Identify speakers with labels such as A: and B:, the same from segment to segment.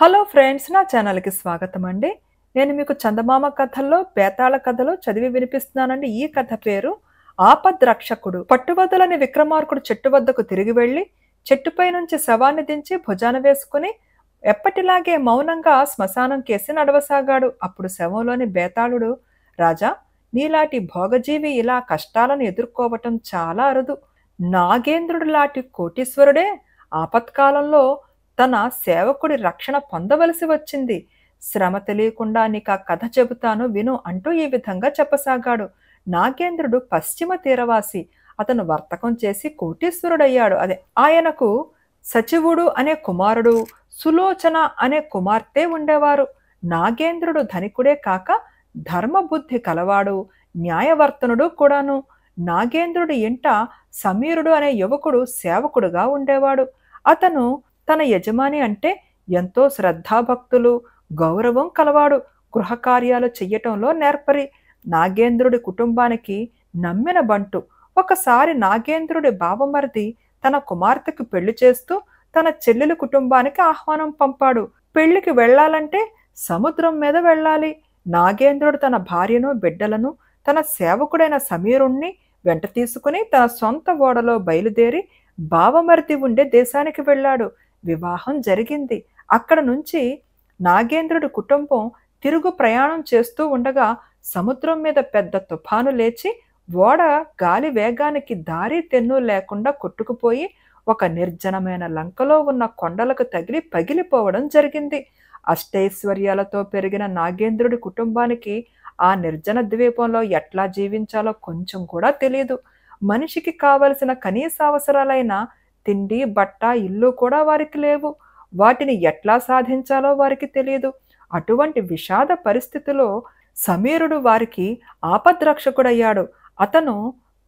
A: hello friends నా ఛానల్కి స్వాగతం అండి నేను మీకు చందమామ కథల్లో బేతాళ కథలో చదివి వినిపిస్తున్నానండి ఈ కథ పేరు ఆపద్రక్షకుడు పట్టువద్దలని విక్రమార్కుడు చెట్టు వద్దకు తిరిగి వెళ్ళి చెట్టుపై నుంచి శవాన్ని దించి భుజాన వేసుకుని ఎప్పటిలాగే మౌనంగా శ్మశానం కేసి నడవసాగాడు అప్పుడు శవంలోని బేతాళుడు రాజా నీలాంటి భోగజీవి ఇలా కష్టాలను ఎదుర్కోవటం చాలా అరుదు నాగేంద్రుడు లాంటి కోటీశ్వరుడే ఆపత్కాలంలో తన సేవకుడి రక్షణ పొందవలసి వచ్చింది శ్రమ తెలియకుండా నీకు ఆ కథ చెబుతాను విను అంటూ ఈ విధంగా చెప్పసాగాడు నాగేంద్రుడు పశ్చిమ తీరవాసి అతను వర్తకం చేసి కోటీశ్వరుడయ్యాడు అదే ఆయనకు సచివుడు అనే కుమారుడు సులోచన అనే కుమార్తె ఉండేవారు నాగేంద్రుడు ధనికుడే కాక ధర్మబుద్ధి కలవాడు న్యాయవర్తనుడు కూడాను నాగేంద్రుడి ఇంట సమీరుడు అనే యువకుడు సేవకుడుగా ఉండేవాడు అతను తన యజమాని అంటే ఎంతో శ్రద్ధాభక్తులు గౌరవం కలవాడు గృహకార్యాలు చెయ్యటంలో నేర్పరి నాగేంద్రుడి కుటుంబానికి నమ్మిన బంటు ఒకసారి నాగేంద్రుడి బావమరిది తన కుమార్తెకు పెళ్లి చేస్తూ తన చెల్లెలు కుటుంబానికి ఆహ్వానం పంపాడు పెళ్లికి వెళ్ళాలంటే సముద్రం మీద వెళ్ళాలి నాగేంద్రుడు తన భార్యను బిడ్డలను తన సేవకుడైన సమీరుణ్ణి వెంట తీసుకుని తన సొంత ఓడలో బయలుదేరి బావమరిది ఉండే దేశానికి వెళ్ళాడు వివాహం జరిగింది అక్కడ నుంచి నాగేంద్రుడి కుటుంబం తిరుగు ప్రయాణం చేస్తూ ఉండగా సముద్రం మీద పెద్ద తుఫాను లేచి ఓడ గాలి వేగానికి దారి తెన్ను లేకుండా కొట్టుకుపోయి ఒక నిర్జనమైన లంకలో ఉన్న కొండలకు తగిలి పగిలిపోవడం జరిగింది అష్టైశ్వర్యాలతో పెరిగిన నాగేంద్రుడి కుటుంబానికి ఆ నిర్జన ద్వీపంలో ఎట్లా జీవించాలో కొంచెం కూడా తెలియదు మనిషికి కావలసిన కనీస అవసరాలైన తిండి బట్ట ఇల్లు కూడా వారికి లేవు వాటిని ఎట్లా సాధించాలో వారికి తెలియదు అటువంటి విషాద పరిస్థితిలో సమీరుడు వారికి ఆపద్రక్షకుడయ్యాడు అతను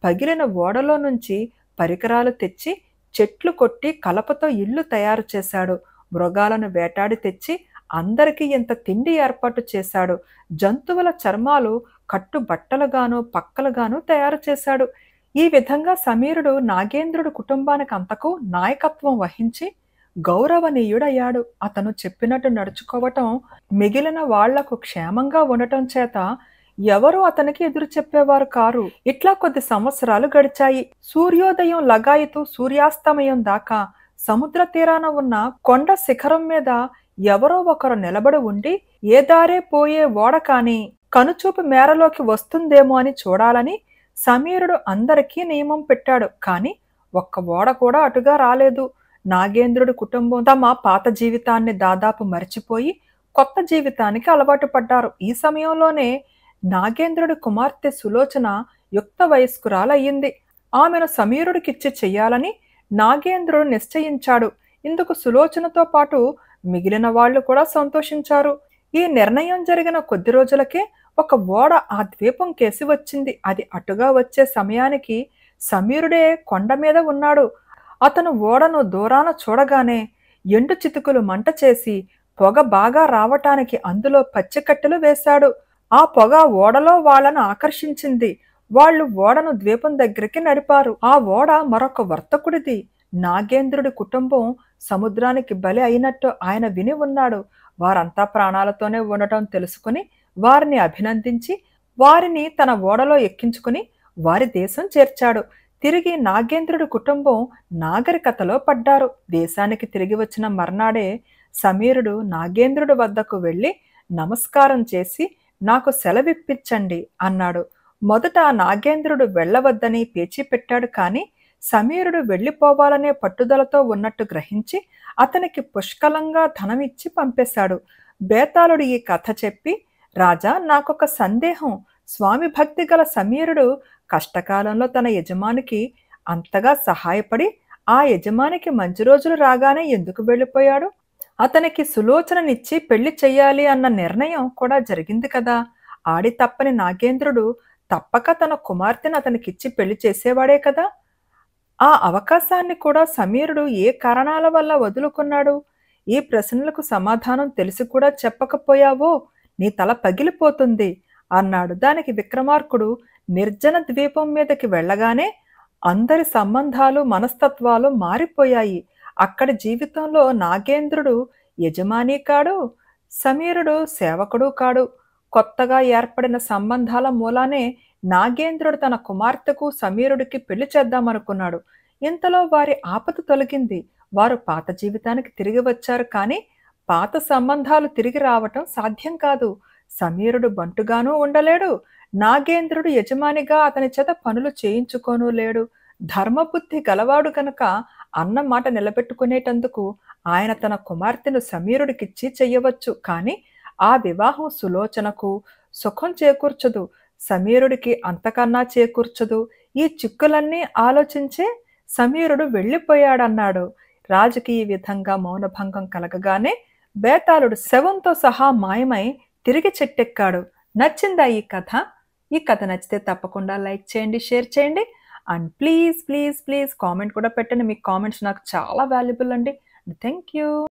A: పగిలిన ఓడలో నుంచి పరికరాలు తెచ్చి చెట్లు కొట్టి కలపతో ఇల్లు తయారు చేశాడు మృగాలను వేటాడి తెచ్చి అందరికీ ఇంత తిండి ఏర్పాటు చేశాడు జంతువుల చర్మాలు కట్టు బట్టలుగాను పక్కలుగాను తయారు చేశాడు ఈ విధంగా సమీరుడు నాగేంద్రుడు కుటుంబానికి అంతకు నాయకత్వం వహించి గౌరవనీయుడయ్యాడు అతను చెప్పినట్టు నడుచుకోవటం మిగిలిన వాళ్లకు క్షేమంగా ఉండటం చేత ఎవరూ అతనికి ఎదురు చెప్పేవారు కారు ఇట్లా కొద్ది సంవత్సరాలు గడిచాయి సూర్యోదయం లగాయితూ సూర్యాస్తమయం దాకా సముద్ర తీరాన ఉన్న కొండ శిఖరం మీద ఎవరో ఒకరు నిలబడి ఉండి ఏ దారే పోయే ఓడ కాని కనుచూపు మేరలోకి వస్తుందేమో అని చూడాలని సమీరుడు అందరికీ నియమం పెట్టాడు కానీ ఒక్క ఓడ కూడా అటుగా రాలేదు నాగేంద్రుడి కుటుంబం తమ పాత జీవితాన్ని దాదాపు మర్చిపోయి కొత్త జీవితానికి అలవాటు పడ్డారు ఈ సమయంలోనే నాగేంద్రుడి కుమార్తె సులోచన యుక్త వయస్కురాలయ్యింది ఆమెను సమీరుడికిచ్చి చెయ్యాలని నాగేంద్రుడు నిశ్చయించాడు ఇందుకు సులోచనతో పాటు మిగిలిన వాళ్ళు కూడా సంతోషించారు ఈ నిర్ణయం జరిగిన కొద్ది రోజులకే ఒక ఓడ ఆ ద్వీపం కేసి వచ్చింది అది అటుగా వచ్చే సమయానికి సమీరుడే కొండ మీద ఉన్నాడు అతను ఓడను దూరాన చూడగానే ఎండు చితుకులు మంట చేసి పొగ బాగా రావటానికి అందులో పచ్చికట్టెలు వేశాడు ఆ పొగ ఓడలో వాళ్లను ఆకర్షించింది వాళ్ళు ఓడను ద్వీపం దగ్గరికి నడిపారు ఆ ఓడ మరొక వర్తకుడిది నాగేంద్రుడి కుటుంబం సముద్రానికి బలి అయినట్టు ఆయన విని ఉన్నాడు వారంతా ప్రాణాలతోనే ఉండటం తెలుసుకుని వారిని అభినందించి వారిని తన ఓడలో ఎక్కించుకుని వారి దేశం చేర్చాడు తిరిగి నాగేంద్రుడి కుటుంబం నాగరికతలో పడ్డారు దేశానికి తిరిగి వచ్చిన మర్నాడే సమీరుడు నాగేంద్రుడి వద్దకు వెళ్ళి నమస్కారం చేసి నాకు సెలవిప్పించండి అన్నాడు మొదట నాగేంద్రుడు వెళ్ళవద్దని పెట్టాడు కానీ సమీరుడు వెళ్ళిపోవాలనే పట్టుదలతో ఉన్నట్టు గ్రహించి అతనికి పుష్కలంగా ధనమిచ్చి పంపేశాడు బేతాళుడు ఈ కథ చెప్పి రాజా నాకొక సందేహం స్వామి భక్తి గల సమీరుడు కష్టకాలంలో తన యజమానికి అంతగా సహాయపడి ఆ యజమానికి మంచి రోజులు రాగానే ఎందుకు వెళ్ళిపోయాడు అతనికి సులోచననిచ్చి పెళ్లి చెయ్యాలి అన్న నిర్ణయం కూడా జరిగింది కదా ఆడి తప్పని నాగేంద్రుడు తప్పక తన కుమార్తెను అతనికిచ్చి పెళ్లి చేసేవాడే కదా ఆ అవకాశాన్ని కూడా సమీరుడు ఏ కారణాల వల్ల వదులుకున్నాడు ఈ ప్రశ్నలకు సమాధానం తెలిసి కూడా చెప్పకపోయావో నీ తల పగిలిపోతుంది అన్నాడు దానికి విక్రమార్కుడు నిర్జన ద్వీపం మీదకి వెళ్ళగానే అందరి సంబంధాలు మనస్తత్వాలు మారిపోయాయి అక్కడి జీవితంలో నాగేంద్రుడు యజమాని కాడు సమీరుడు సేవకుడు కాడు కొత్తగా ఏర్పడిన సంబంధాల మూలానే నాగేంద్రుడు తన కుమార్తెకు సమీరుడికి పెళ్లి చేద్దామనుకున్నాడు ఇంతలో వారి ఆపద తొలగింది వారు పాత జీవితానికి తిరిగి వచ్చారు కానీ పాత సంబంధాలు తిరిగి రావటం సాధ్యం కాదు సమీరుడు బంటుగానూ ఉండలేడు నాగేంద్రుడు యజమానిగా అతని చేత పనులు చేయించుకోనూ లేడు ధర్మబుద్ధి గలవాడు గనక అన్న మాట నిలబెట్టుకునేటందుకు ఆయన తన కుమార్తెను సమీరుడికిచ్చి చెయ్యవచ్చు కానీ ఆ వివాహం సులోచనకు సుఖం చేకూర్చదు సమీరుడికి అంతకన్నా చేకూర్చదు ఈ చిక్కులన్నీ ఆలోచించే సమీరుడు వెళ్ళిపోయాడన్నాడు రాజుకి ఈ విధంగా మౌనభంగం కలగగానే బేతాళుడు శవంతో సహా మాయమై తిరిగి చెట్టెక్కాడు నచ్చిందా ఈ కథ ఈ కథ నచ్చితే తప్పకుండా లైక్ చేయండి షేర్ చేయండి and please please please comment కూడా పెట్టండి మీ కామెంట్స్ నాకు చాలా వాల్యుబుల్ అండి థ్యాంక్ యూ